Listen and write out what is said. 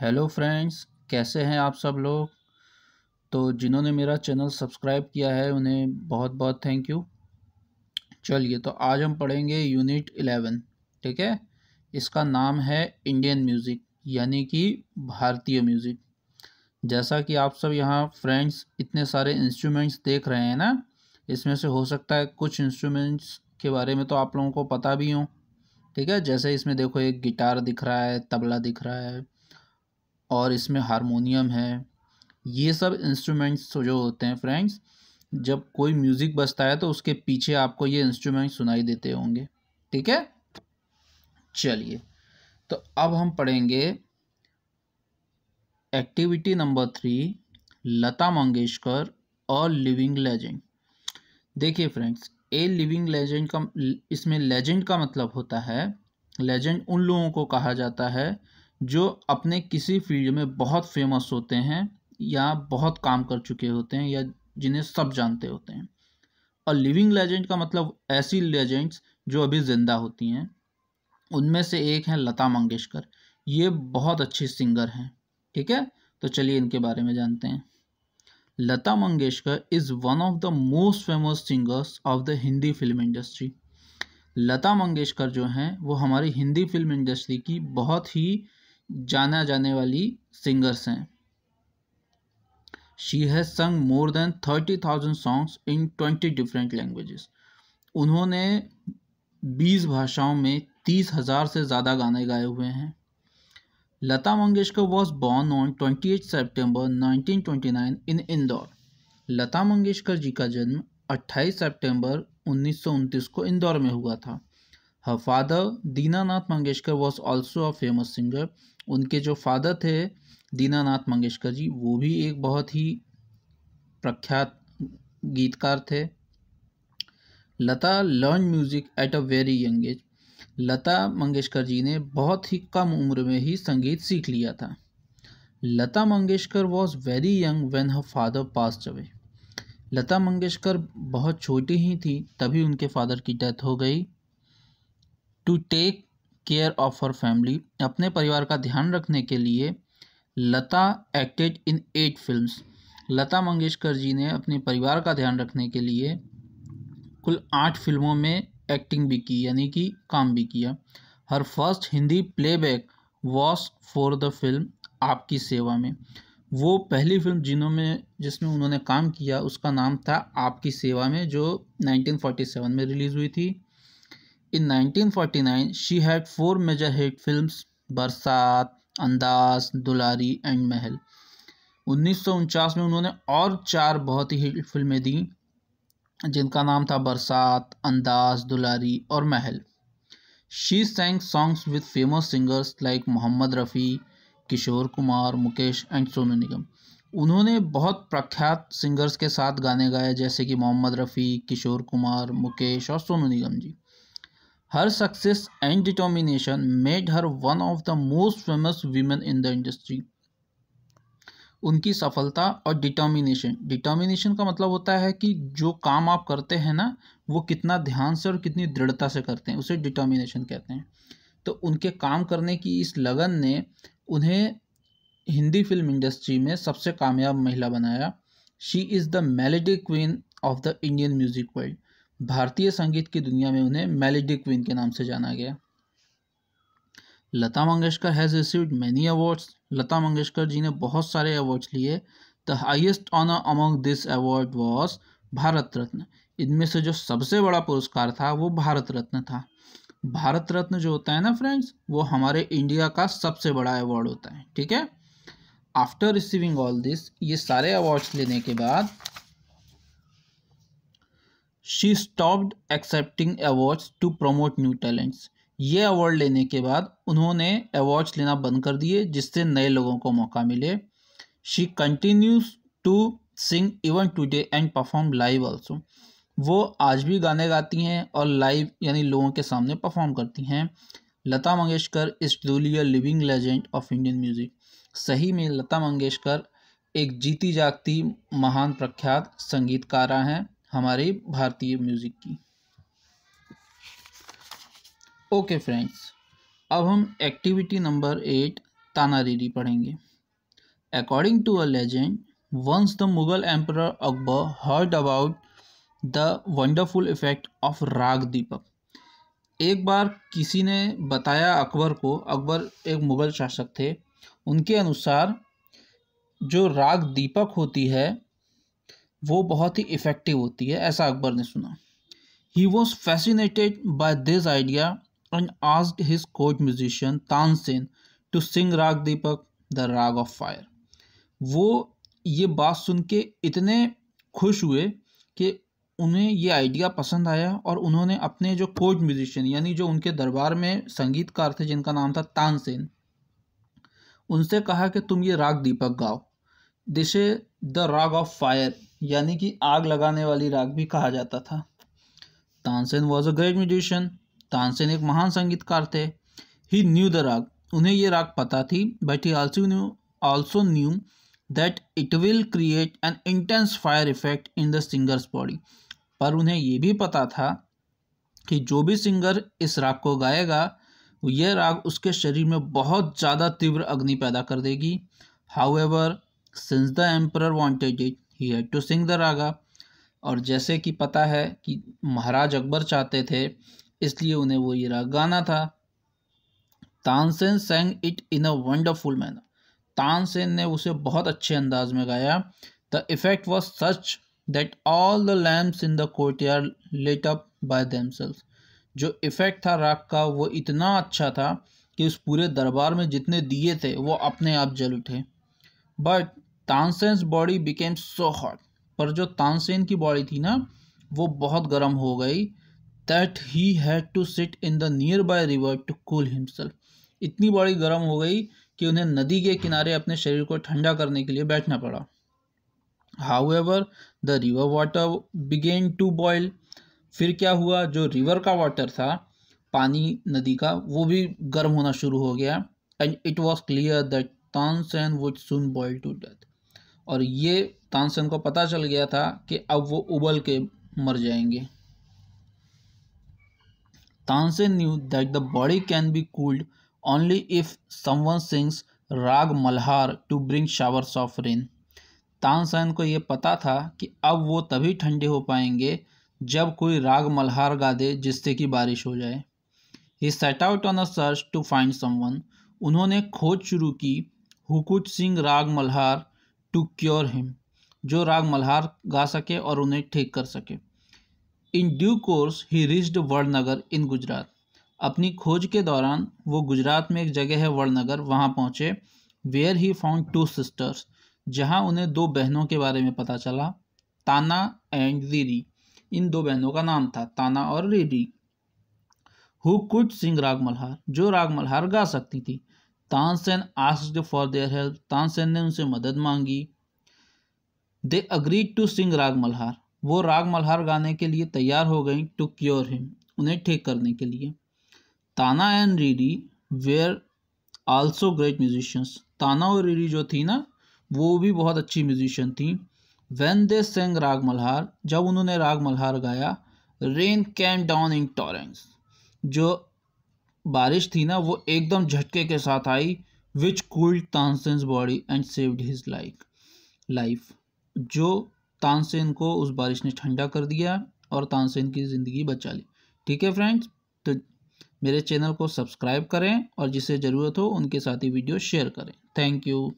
Hello friends कैसे हैं आप सब लोग तो जिन्होंने मेरा चैनल सब्सक्राइब किया है उन्हें बहुत बहुत थैंक यू चलिए तो आज हम पढ़ेंगे यूनिट एलेवन ठीक है इसका नाम है इंडियन म्यूज़िक यानी कि भारतीय म्यूज़िक जैसा कि आप सब यहाँ फ्रेंड्स इतने सारे इंस्ट्रूमेंट्स देख रहे हैं ना इसमें से हो सकता है कुछ इंस्ट्रूमेंट्स के बारे में तो आप लोगों को पता भी हूँ ठीक है जैसे इसमें देखो एक गिटार दिख रहा है तबला दिख रहा है और इसमें हारमोनियम है ये सब इंस्ट्रूमेंट्स जो होते हैं फ्रेंड्स जब कोई म्यूज़िक बजता है तो उसके पीछे आपको ये इंस्ट्रूमेंट सुनाई देते होंगे ठीक है चलिए तो अब हम पढ़ेंगे activity number three Lata Mangeshkar और लिविंग लेजेंड देखिए फ्रेंड्स ए लिविंग लेजेंड का इसमें लेजेंड का मतलब होता है लेजेंड उन लोगों को कहा जाता है जो अपने किसी फील्ड में बहुत फेमस होते हैं या बहुत काम कर चुके होते हैं या जिन्हें सब जानते होते हैं और लिविंग लेजेंड का मतलब ऐसी लेजेंड्स जो अभी ज़िंदा होती हैं उनमें से एक हैं लता मंगेशकर ये बहुत अच्छी सिंगर हैं ठीक है तो चलिए इनके बारे में जानते हैं Lata Mangeshkar is one of the most famous singers of the Hindi film industry Lata Mangeshkar जो हैं वो हमारी हिंदी फिल्म इंडस्ट्री की बहुत ही जाना जाने वाली सिंगर्स हैं she has sung more than thirty thousand songs in twenty different languages उन्होंने बीस भाषाओं में तीस हज़ार से ज़्यादा गाने गाए हुए हैं Lata Mangeshkar was born on twenty eight September nineteen twenty nine in Indore Lata Mangeshkar ji का जन्म अट्ठाईस सेप्टेम्बर उन्नीस सौ को इंदौर में हुआ था her father Dinanath Mangeshkar was also a famous singer उनके जो फादर थे दीनानाथ मंगेशकर जी वो भी एक बहुत ही प्रख्यात गीतकार थे Lata learn music at a very young age Lata Mangeshkar ji ने बहुत ही कम उम्र में ही संगीत सीख लिया था Lata Mangeshkar was very young when her father pass away Lata Mangeshkar बहुत छोटी ही थी तभी उनके फादर की डेथ हो गई to take care of her family अपने परिवार का ध्यान रखने के लिए Lata acted in eight films Lata Mangeshkar ji ने अपने परिवार का ध्यान रखने के लिए कुल आठ फिल्मों में एक्टिंग भी की यानी कि काम भी किया her first Hindi playback voice for the film Aapki Seva में वो पहली फिल्म जिन्हों में जिसमें उन्होंने काम किया उसका नाम था आपकी सेवा में जो 1947 में रिलीज़ हुई थी In 1949, she had four major hit films बरसात अंदाज दुलारी एंड महल उन्नीस में उन्होंने और चार बहुत ही हिट फिल्में दी जिनका नाम था बरसात अंदाज दुलारी और Mahal she sang songs with famous singers like Mohammed Rafi Kishore Kumar Mukesh and Sonu Nigam उन्होंने बहुत प्रख्यात सिंगर्स के साथ गाने गाए जैसे कि मोहम्मद रफ़ी किशोर कुमार मुकेश और सोनू निगम जी Her success and determination made her one of the most famous women in the industry. उनकी सफलता और डिटर्मिनेशन डिटर्मिनेशन का मतलब होता है कि जो काम आप करते हैं ना वो कितना ध्यान से और कितनी दृढ़ता से करते हैं उसे डिटर्मिनेशन कहते हैं तो उनके काम करने की इस लगन ने उन्हें हिंदी फिल्म इंडस्ट्री में सबसे कामयाब महिला बनाया she is the melody queen of the Indian music world भारतीय संगीत की दुनिया में उन्हें मेलेडी क्वीन के नाम से जाना गया Lata Mangeshkar has received many awards Lata Mangeshkar ji ने बहुत सारे अवार्ड्स लिए the highest honour among this award was Bharat Ratna इनमें से जो सबसे बड़ा पुरस्कार था वो भारत रत्न था भारत रत्न जो होता है ना फ्रेंड्स वो हमारे इंडिया का सबसे बड़ा अवार्ड होता है ठीक है आफ्टर रिसीविंग ऑल दिस ये सारे अवार्ड्स लेने के बाद she stopped accepting awards to promote new talents ये अवार्ड लेने के बाद उन्होंने अवार्ड्स लेना बंद कर दिए जिससे नए लोगों को मौका मिले she continues to sing even today and perform live also वो आज भी गाने गाती हैं और लाइव यानी लोगों के सामने परफॉर्म करती हैं Lata Mangeshkar is truly a living legend of Indian music सही में लता मंगेशकर एक जीती जागती महान प्रख्यात संगीतकारा हैं हमारे भारतीय म्यूज़िक की ओके फ्रेंड्स अब हम एक्टिविटी नंबर एट ताना पढ़ेंगे according to a legend once the Mughal emperor Akbar heard about the wonderful effect of raag Deepak एक बार किसी ने बताया अकबर को अकबर एक मुग़ल शासक थे उनके अनुसार जो राग दीपक होती है वो बहुत ही इफ़ेक्टिव होती है ऐसा अकबर ने सुना he was fascinated by this idea and asked his कोच musician Tansen to sing raga Deepak the raga of fire वो ये बात सुन के इतने खुश हुए कि उन्हें ये आइडिया पसंद आया और उन्होंने अपने जो कोच म्यूजिशियन यानी जो उनके दरबार में संगीतकार थे जिनका नाम था तानसेन उनसे कहा कि तुम ये राग दीपक गाओ this the raga of fire यानी कि आग लगाने वाली राग भी कहा जाता था Tansen was a great musician Tansen एक महान संगीतकार थे ही न्यू द राग उन्हें ये राग पता थी but he also knew also knew that it will create an intense fire effect in the singer's body पर उन्हें यह भी पता था कि जो भी सिंगर इस राग को गाएगा यह राग उसके शरीर में बहुत ज़्यादा तीव्र अग्नि पैदा कर देगी however since the emperor wanted it he had to sing the raga और जैसे कि पता है कि महाराज अकबर चाहते थे इसलिए उन्हें वो ये राग गाना था Tansen sang it in a wonderful manner Tansen ने उसे बहुत अच्छे अंदाज में गाया the effect was such that all the lamps in the court are lit up by themselves जो इफेक्ट था राग का वो इतना अच्छा था कि उस पूरे दरबार में जितने दिए थे वो अपने आप जल उठे but Tansen body became so hot पर जो तानसेन की बॉडी थी ना वो बहुत गर्म हो गई that he had to sit in the nearby river to cool himself इतनी बॉडी गर्म हो गई कि उन्हें नदी के किनारे अपने शरीर को ठंडा करने के लिए बैठना पड़ा however the river water began to boil फिर क्या हुआ जो रिवर का वाटर था पानी नदी का वो भी गर्म होना शुरू हो गया and it was clear that Tansen would soon boil to death और ये तानसेन को पता चल गया था कि अब वो उबल के मर जाएंगे Tansen knew that the body can be cooled only if someone sings raga Malhar to bring showers of rain Tansen को ये पता था कि अब वो तभी ठंडे हो पाएंगे जब कोई राग मल्हार गा दे जिससे कि बारिश हो जाए he set out on a search to find someone उन्होंने खोज शुरू की हुकुट सिंह राग मल्हार टू क्योर हिम जो राग मल्हार गा सके और उन्हें ठीक कर सके in due course he reached Varnagar in Gujarat अपनी खोज के दौरान वो गुजरात में एक जगह है वर्णनगर वहाँ पहुँचे where he found two sisters जहाँ उन्हें दो बहनों के बारे में पता चला ताना एंड रीरी इन दो बहनों का नाम था ताना और रीरी हु कुछ सिंह राग मल्हार जो राग मल्हार गा सकती थी Tansen asked for their help Tansen ने उनसे मदद मांगी दे अग्रीड टू सिंग राग मल्हार वो राग मल्हार गाने के लिए तैयार हो गई टू क्योर हिम उन्हें ठीक करने के लिए ताना and Reedy where also great musicians ताना और रीडी जो थी ना वो भी बहुत अच्छी म्यूजिशियन थी वेन दे सेंग राग मल्हार जब उन्होंने राग मल्हार गाया rain came down in torrents जो बारिश थी ना वो एकदम झटके के साथ आई which cooled Tansen body and saved his like life जो तानसेन को उस बारिश ने ठंडा कर दिया और तानसेन की ज़िंदगी बचा ली ठीक है फ्रेंड्स तो मेरे चैनल को सब्सक्राइब करें और जिसे ज़रूरत हो उनके साथ ही वीडियो शेयर करें थैंक यू